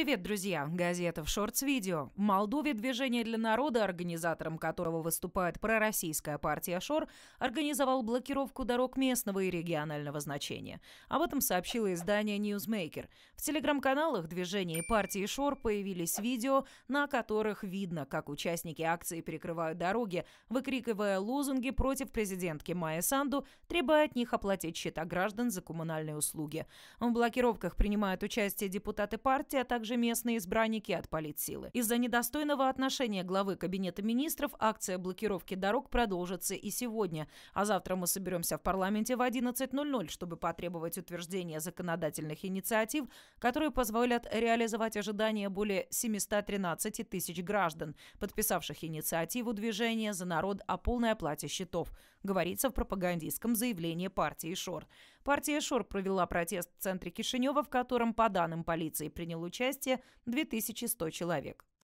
Привет, друзья! Газета в шортс-видео. В Молдове движение для народа, организатором которого выступает пророссийская партия ШОР, организовал блокировку дорог местного и регионального значения. Об этом сообщило издание Newsmaker. В телеграм-каналах движения и партии ШОР появились видео, на которых видно, как участники акции перекрывают дороги, выкрикивая лозунги против президентки Майя Санду, требуя от них оплатить счета граждан за коммунальные услуги. В блокировках принимают участие депутаты партии, а также также местные избранники от политсилы. Из-за недостойного отношения главы Кабинета министров акция блокировки дорог продолжится и сегодня. А завтра мы соберемся в парламенте в 11.00, чтобы потребовать утверждения законодательных инициатив, которые позволят реализовать ожидания более 713 тысяч граждан, подписавших инициативу движения «За народ о полной оплате счетов», говорится в пропагандистском заявлении партии «Шор». Партия ШОР провела протест в центре Кишинева, в котором, по данным полиции, принял участие 2100 человек.